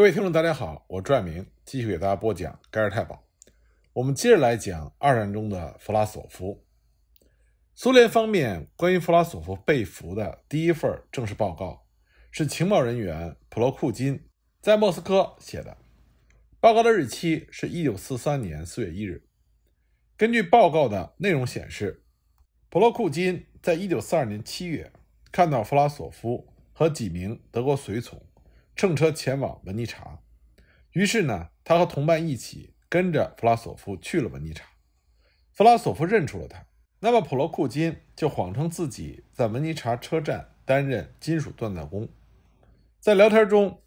各位听众，大家好，我转民继续给大家播讲《盖尔泰堡》。我们接着来讲二战中的弗拉索夫。苏联方面关于弗拉索夫被俘的第一份正式报告，是情报人员普罗库金在莫斯科写的。报告的日期是一九四三年四月一日。根据报告的内容显示，普罗库金在一九四二年七月看到弗拉索夫和几名德国随从。乘车前往文尼查，于是呢，他和同伴一起跟着弗拉索夫去了文尼查。弗拉索夫认出了他，那么普罗库金就谎称自己在文尼查车站担任金属锻造工。在聊天中，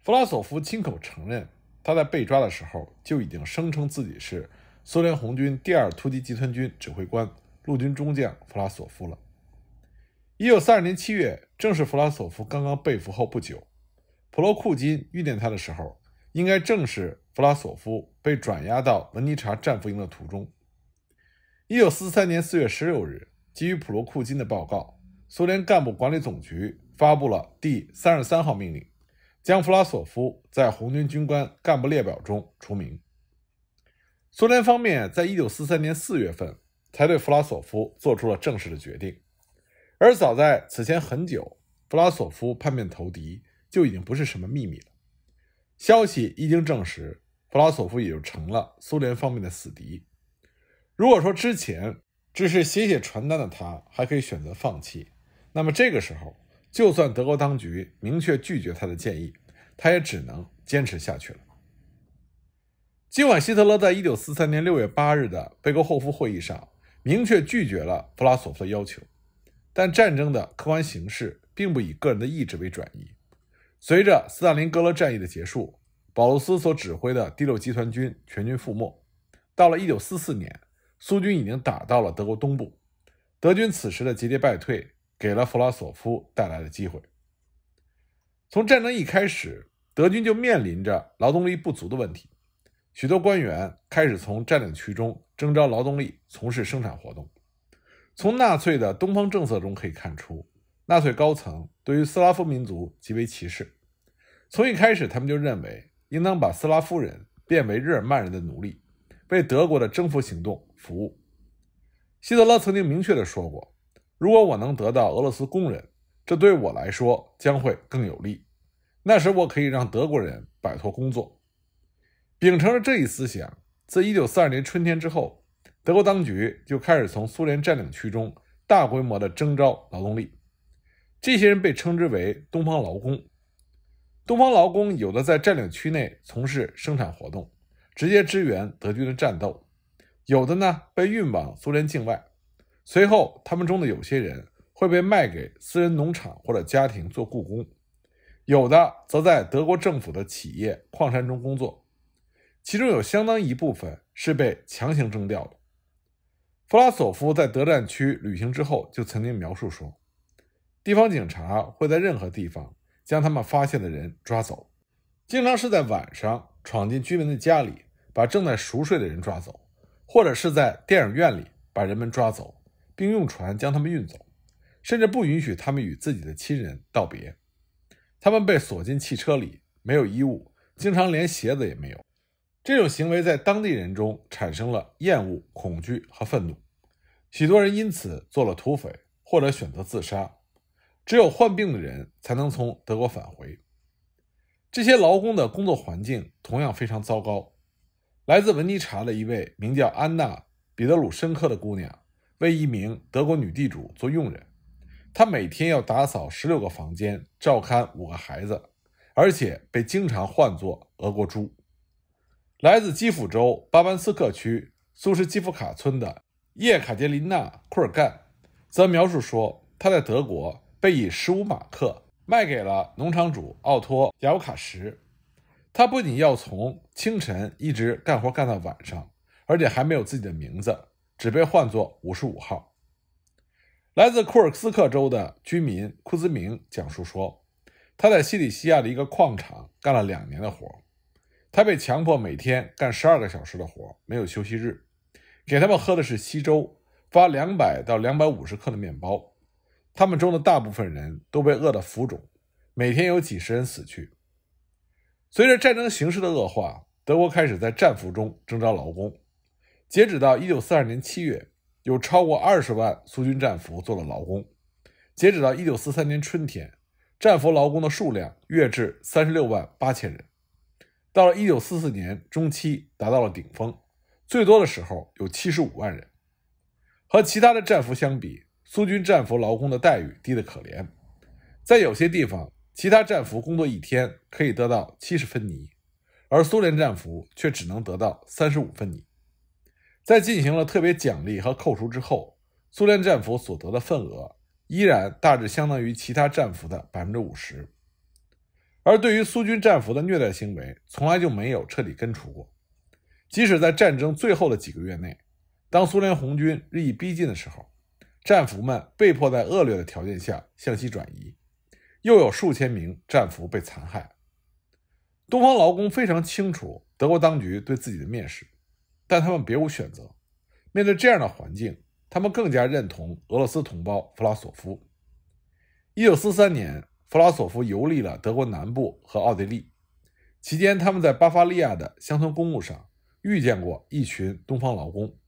弗拉索夫亲口承认，他在被抓的时候就已经声称自己是苏联红军第二突击集团军指挥官、陆军中将弗拉索夫了。一九三二年七月，正是弗拉索夫刚刚被俘后不久。普罗库金遇见他的时候，应该正是弗拉索夫被转押到文尼察战俘营的途中。一九四三年四月十六日，基于普罗库金的报告，苏联干部管理总局发布了第三十三号命令，将弗拉索夫在红军军官干部列表中除名。苏联方面在一九四三年四月份才对弗拉索夫做出了正式的决定，而早在此前很久，弗拉索夫叛变投敌。就已经不是什么秘密了。消息一经证实，弗拉索夫也就成了苏联方面的死敌。如果说之前只是写写传单的他还可以选择放弃，那么这个时候，就算德国当局明确拒绝他的建议，他也只能坚持下去了。尽管希特勒在一九四三年六月八日的贝格霍夫会议上明确拒绝了弗拉索夫的要求，但战争的客观形势并不以个人的意志为转移。随着斯大林格勒战役的结束，保罗斯所指挥的第六集团军全军覆没。到了1944年，苏军已经打到了德国东部，德军此时的节节败退，给了弗拉索夫带来了机会。从战争一开始，德军就面临着劳动力不足的问题，许多官员开始从占领区中征召劳动力从事生产活动。从纳粹的东方政策中可以看出，纳粹高层。对于斯拉夫民族极为歧视，从一开始，他们就认为应当把斯拉夫人变为日耳曼人的奴隶，为德国的征服行动服务。希特勒曾经明确的说过：“如果我能得到俄罗斯工人，这对我来说将会更有利，那时我可以让德国人摆脱工作。”秉承了这一思想，自1942年春天之后，德国当局就开始从苏联占领区中大规模的征召劳动力。这些人被称之为“东方劳工”。东方劳工有的在占领区内从事生产活动，直接支援德军的战斗；有的呢被运往苏联境外，随后他们中的有些人会被卖给私人农场或者家庭做雇工，有的则在德国政府的企业、矿山中工作，其中有相当一部分是被强行征调的。弗拉索夫在德战区旅行之后就曾经描述说。地方警察会在任何地方将他们发现的人抓走，经常是在晚上闯进居民的家里，把正在熟睡的人抓走，或者是在电影院里把人们抓走，并用船将他们运走，甚至不允许他们与自己的亲人道别。他们被锁进汽车里，没有衣物，经常连鞋子也没有。这种行为在当地人中产生了厌恶、恐惧和愤怒，许多人因此做了土匪，或者选择自杀。只有患病的人才能从德国返回。这些劳工的工作环境同样非常糟糕。来自文尼察的一位名叫安娜·彼得鲁申科的姑娘，为一名德国女地主做佣人，她每天要打扫十六个房间，照看五个孩子，而且被经常唤作“俄国猪”。来自基辅州巴班斯克区苏什基夫卡村的叶卡捷琳娜·库尔干则描述说，她在德国。被以十五马克卖给了农场主奥托·雅乌卡什。他不仅要从清晨一直干活干到晚上，而且还没有自己的名字，只被唤作五十五号。来自库尔斯克州的居民库兹明讲述说，他在西里西亚的一个矿场干了两年的活，他被强迫每天干十二个小时的活，没有休息日。给他们喝的是稀粥，发两百到两百五十克的面包。他们中的大部分人都被饿得浮肿，每天有几十人死去。随着战争形势的恶化，德国开始在战俘中征召劳工。截止到1942年7月，有超过20万苏军战俘做了劳工。截止到1943年春天，战俘劳工的数量跃至36万八千人。到了1944年中期，达到了顶峰，最多的时候有75万人。和其他的战俘相比，苏军战俘劳工的待遇低得可怜，在有些地方，其他战俘工作一天可以得到七十分尼，而苏联战俘却只能得到三十五分尼。在进行了特别奖励和扣除之后，苏联战俘所得的份额依然大致相当于其他战俘的百分之五十。而对于苏军战俘的虐待行为，从来就没有彻底根除过，即使在战争最后的几个月内，当苏联红军日益逼近的时候。战俘们被迫在恶劣的条件下向西转移，又有数千名战俘被残害。东方劳工非常清楚德国当局对自己的蔑视，但他们别无选择。面对这样的环境，他们更加认同俄罗斯同胞弗拉索夫。1943年，弗拉索夫游历了德国南部和奥地利，期间他们在巴伐利亚的乡村公路上遇见过一群东方劳工。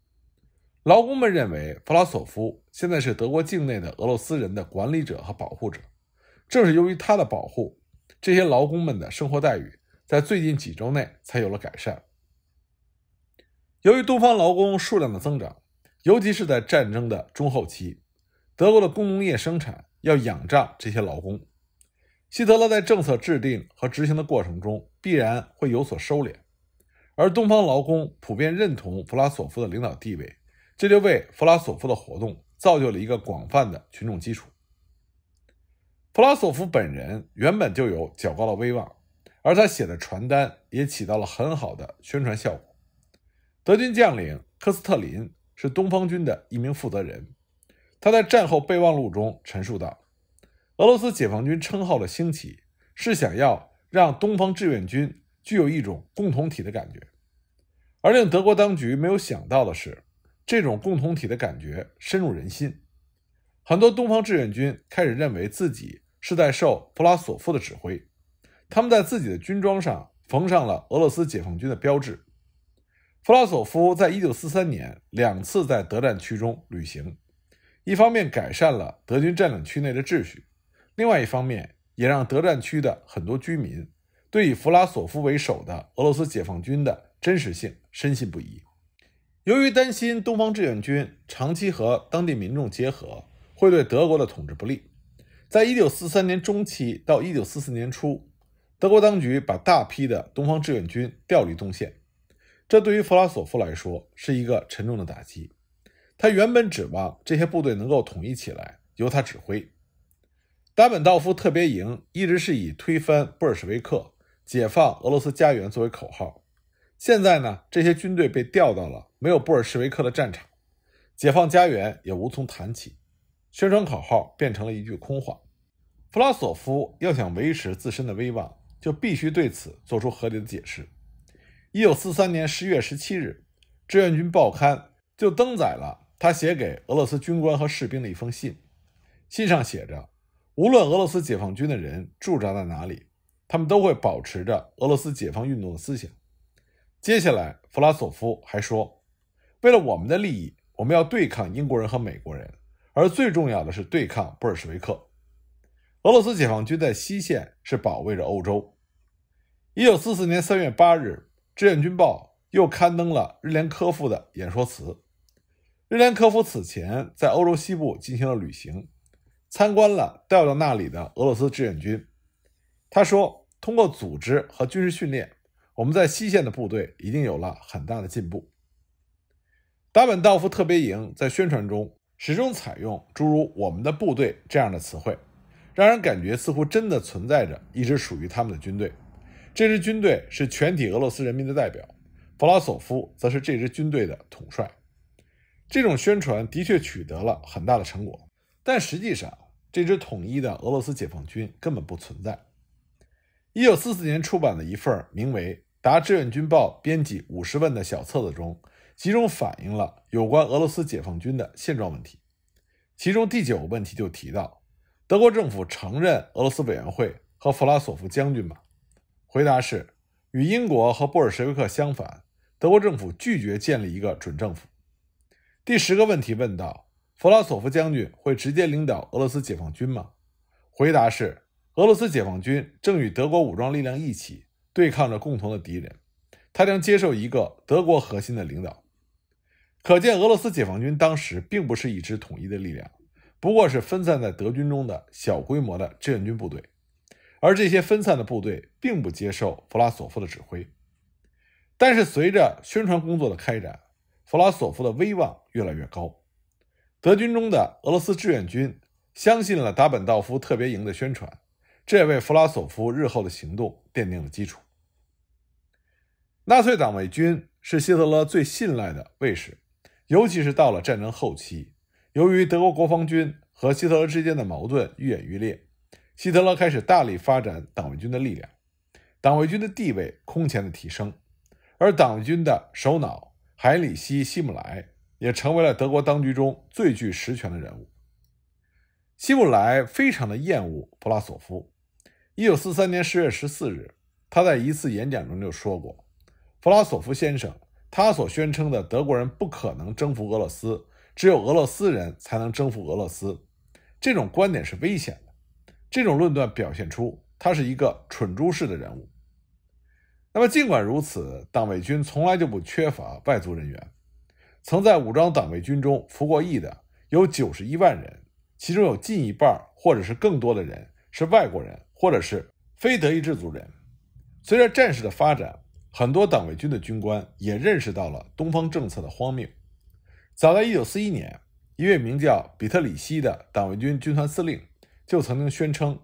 劳工们认为，弗拉索夫现在是德国境内的俄罗斯人的管理者和保护者。正是由于他的保护，这些劳工们的生活待遇在最近几周内才有了改善。由于东方劳工数量的增长，尤其是在战争的中后期，德国的工农业生产要仰仗这些劳工。希特勒在政策制定和执行的过程中必然会有所收敛，而东方劳工普遍认同弗拉索夫的领导地位。这就为弗拉索夫的活动造就了一个广泛的群众基础。弗拉索夫本人原本就有较高的威望，而他写的传单也起到了很好的宣传效果。德军将领科斯特林是东方军的一名负责人，他在战后备忘录中陈述道：“俄罗斯解放军称号的兴起，是想要让东方志愿军具有一种共同体的感觉。”而令德国当局没有想到的是。这种共同体的感觉深入人心，很多东方志愿军开始认为自己是在受弗拉索夫的指挥，他们在自己的军装上缝上了俄罗斯解放军的标志。弗拉索夫在1943年两次在德战区中旅行，一方面改善了德军占领区内的秩序，另外一方面也让德战区的很多居民对以弗拉索夫为首的俄罗斯解放军的真实性深信不疑。由于担心东方志愿军长期和当地民众结合会对德国的统治不利，在1943年中期到1944年初，德国当局把大批的东方志愿军调离东线。这对于弗拉索夫来说是一个沉重的打击。他原本指望这些部队能够统一起来，由他指挥。达本道夫特别营一直是以推翻布尔什维克、解放俄罗斯家园作为口号。现在呢，这些军队被调到了没有布尔什维克的战场，解放家园也无从谈起，宣传口号变成了一句空话。弗拉索夫要想维持自身的威望，就必须对此做出合理的解释。一九四三年十月十七日，志愿军报刊就登载了他写给俄罗斯军官和士兵的一封信，信上写着：“无论俄罗斯解放军的人驻扎在哪里，他们都会保持着俄罗斯解放运动的思想。”接下来，弗拉索夫还说：“为了我们的利益，我们要对抗英国人和美国人，而最重要的是对抗布尔什维克。俄罗斯解放军在西线是保卫着欧洲。” 1944年3月8日，《志愿军报》又刊登了日联科夫的演说词。日联科夫此前在欧洲西部进行了旅行，参观了调到那里的俄罗斯志愿军。他说：“通过组织和军事训练。”我们在西线的部队已经有了很大的进步。达本道夫特别营在宣传中始终采用诸如“我们的部队”这样的词汇，让人感觉似乎真的存在着一支属于他们的军队。这支军队是全体俄罗斯人民的代表，弗拉索夫则是这支军队的统帅。这种宣传的确取得了很大的成果，但实际上这支统一的俄罗斯解放军根本不存在。一九四四年出版的一份名为《答志愿军报编辑五十问》的小册子中，集中反映了有关俄罗斯解放军的现状问题。其中第九个问题就提到：德国政府承认俄罗斯委员会和弗拉索夫将军吗？回答是：与英国和布尔什维克相反，德国政府拒绝建立一个准政府。第十个问题问到：弗拉索夫将军会直接领导俄罗斯解放军吗？回答是。俄罗斯解放军正与德国武装力量一起对抗着共同的敌人，他将接受一个德国核心的领导。可见，俄罗斯解放军当时并不是一支统一的力量，不过是分散在德军中的小规模的志愿军部队，而这些分散的部队并不接受弗拉索夫的指挥。但是，随着宣传工作的开展，弗拉索夫的威望越来越高，德军中的俄罗斯志愿军相信了达本道夫特别营的宣传。这也为弗拉索夫日后的行动奠定了基础。纳粹党卫军是希特勒最信赖的卫士，尤其是到了战争后期，由于德国国防军和希特勒之间的矛盾愈演愈烈，希特勒开始大力发展党卫军的力量，党卫军的地位空前的提升，而党卫军的首脑海里希·希姆莱也成为了德国当局中最具实权的人物。希姆莱非常的厌恶弗拉索夫。一九四三年十月十四日，他在一次演讲中就说过：“弗拉索夫先生，他所宣称的德国人不可能征服俄罗斯，只有俄罗斯人才能征服俄罗斯。这种观点是危险的，这种论断表现出他是一个蠢猪式的人物。”那么，尽管如此，党卫军从来就不缺乏外族人员，曾在武装党卫军中服过役的有九十一万人，其中有近一半或者是更多的人是外国人。或者是非德意志族人。随着战事的发展，很多党卫军的军官也认识到了东方政策的荒谬。早在1941年，一位名叫比特里希的党卫军军团司令就曾经宣称：“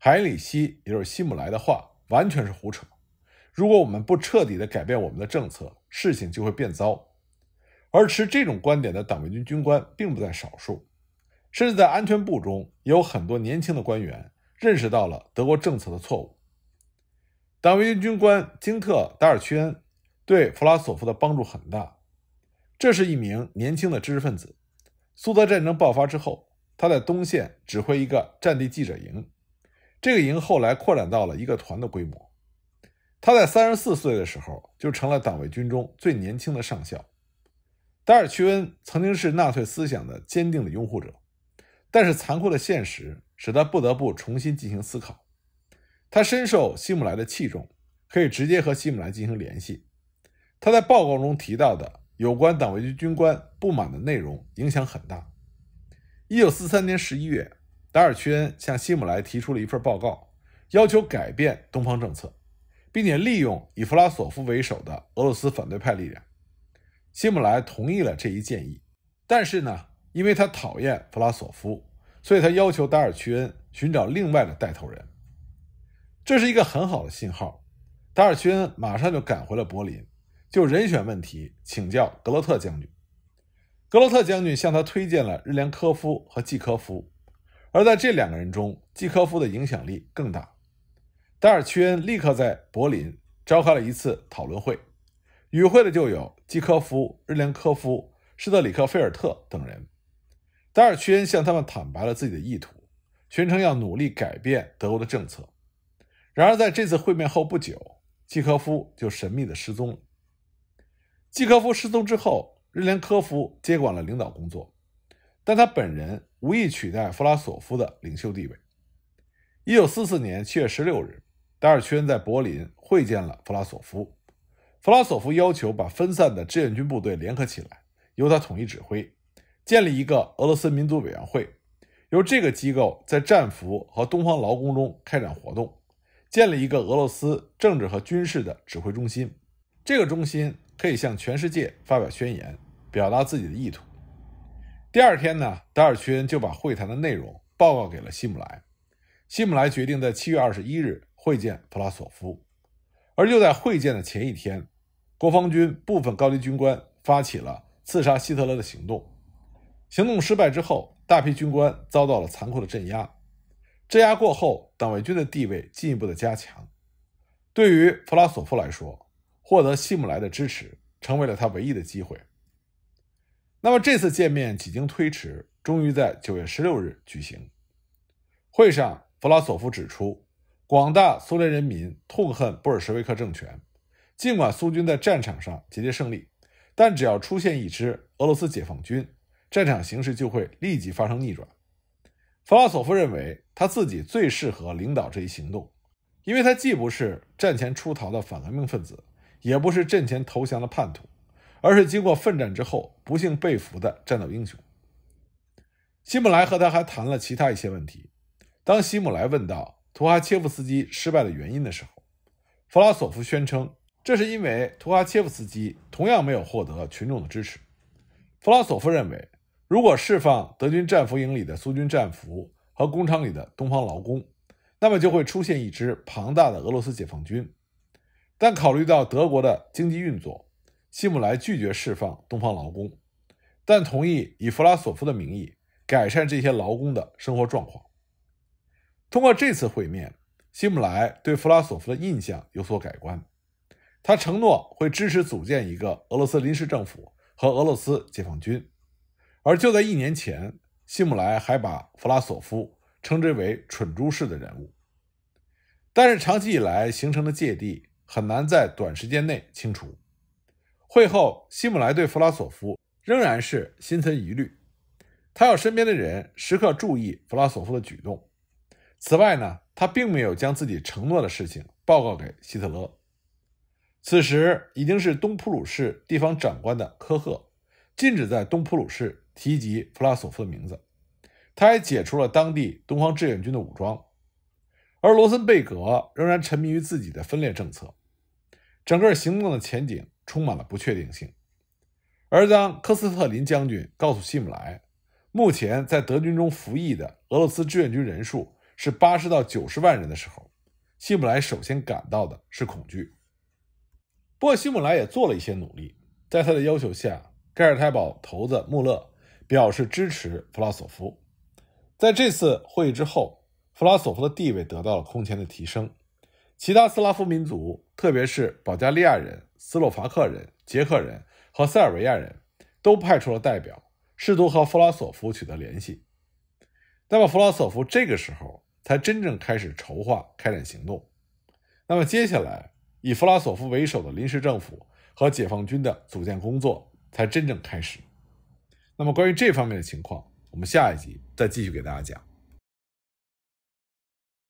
海里希，也就是希姆莱的话完全是胡扯。如果我们不彻底的改变我们的政策，事情就会变糟。”而持这种观点的党卫军军官并不在少数，甚至在安全部中也有很多年轻的官员。认识到了德国政策的错误。党卫军军官金特·达尔屈恩对弗拉索夫的帮助很大。这是一名年轻的知识分子。苏德战争爆发之后，他在东线指挥一个战地记者营，这个营后来扩展到了一个团的规模。他在三十四岁的时候就成了党卫军中最年轻的上校。达尔屈恩曾经是纳粹思想的坚定的拥护者，但是残酷的现实。使他不得不重新进行思考。他深受希姆莱的器重，可以直接和希姆莱进行联系。他在报告中提到的有关党卫军军官不满的内容影响很大。一九四三年十一月，达尔屈恩向希姆莱提出了一份报告，要求改变东方政策，并且利用以弗拉索夫为首的俄罗斯反对派力量。希姆莱同意了这一建议，但是呢，因为他讨厌弗拉索夫。所以他要求达尔屈恩寻找另外的带头人，这是一个很好的信号。达尔屈恩马上就赶回了柏林，就人选问题请教格洛特将军。格洛特将军向他推荐了日连科夫和季科夫，而在这两个人中，季科夫的影响力更大。达尔屈恩立刻在柏林召开了一次讨论会，与会的就有季科夫、日连科夫、施特里克菲尔特等人。达尔屈恩向他们坦白了自己的意图，宣称要努力改变德国的政策。然而，在这次会面后不久，季科夫就神秘的失踪了。季科夫失踪之后，日连科夫接管了领导工作，但他本人无意取代弗拉索夫的领袖地位。一九四四年七月十六日，达尔屈恩在柏林会见了弗拉索夫，弗拉索夫要求把分散的志愿军部队联合起来，由他统一指挥。建立一个俄罗斯民族委员会，由这个机构在战俘和东方劳工中开展活动；建立一个俄罗斯政治和军事的指挥中心，这个中心可以向全世界发表宣言，表达自己的意图。第二天呢，达尔屈恩就把会谈的内容报告给了希姆莱，希姆莱决定在七月二十一日会见普拉索夫，而就在会见的前一天，国防军部分高级军官发起了刺杀希特勒的行动。行动失败之后，大批军官遭到了残酷的镇压。镇压过后，党卫军的地位进一步的加强。对于弗拉索夫来说，获得希姆莱的支持成为了他唯一的机会。那么，这次见面几经推迟，终于在九月十六日举行。会上，弗拉索夫指出，广大苏联人民痛恨布尔什维克政权。尽管苏军在战场上节节胜利，但只要出现一支俄罗斯解放军。战场形势就会立即发生逆转。弗拉索夫认为，他自己最适合领导这一行动，因为他既不是战前出逃的反革命分子，也不是阵前投降的叛徒，而是经过奋战之后不幸被俘的战斗英雄。希姆莱和他还谈了其他一些问题。当希姆莱问到图哈切夫斯基失败的原因的时候，弗拉索夫宣称，这是因为图哈切夫斯基同样没有获得群众的支持。弗拉索夫认为。如果释放德军战俘营里的苏军战俘和工厂里的东方劳工，那么就会出现一支庞大的俄罗斯解放军。但考虑到德国的经济运作，希姆莱拒绝释放东方劳工，但同意以弗拉索夫的名义改善这些劳工的生活状况。通过这次会面，希姆莱对弗拉索夫的印象有所改观，他承诺会支持组建一个俄罗斯临时政府和俄罗斯解放军。而就在一年前，希姆莱还把弗拉索夫称之为“蠢猪式”的人物。但是长期以来形成的芥蒂很难在短时间内清除。会后，希姆莱对弗拉索夫仍然是心存疑虑，他要身边的人时刻注意弗拉索夫的举动。此外呢，他并没有将自己承诺的事情报告给希特勒。此时已经是东普鲁士地方长官的科赫，禁止在东普鲁士。提及普拉索夫的名字，他还解除了当地东方志愿军的武装，而罗森贝格仍然沉迷于自己的分裂政策，整个行动的前景充满了不确定性。而当科斯特林将军告诉希姆莱，目前在德军中服役的俄罗斯志愿军人数是八十到九十万人的时候，希姆莱首先感到的是恐惧。不过，希姆莱也做了一些努力，在他的要求下，盖尔泰堡头子穆勒。表示支持弗拉索夫。在这次会议之后，弗拉索夫的地位得到了空前的提升。其他斯拉夫民族，特别是保加利亚人、斯洛伐克人、捷克人和塞尔维亚人都派出了代表，试图和弗拉索夫取得联系。那么，弗拉索夫这个时候才真正开始筹划开展行动。那么，接下来以弗拉索夫为首的临时政府和解放军的组建工作才真正开始。那么，关于这方面的情况，我们下一集再继续给大家讲。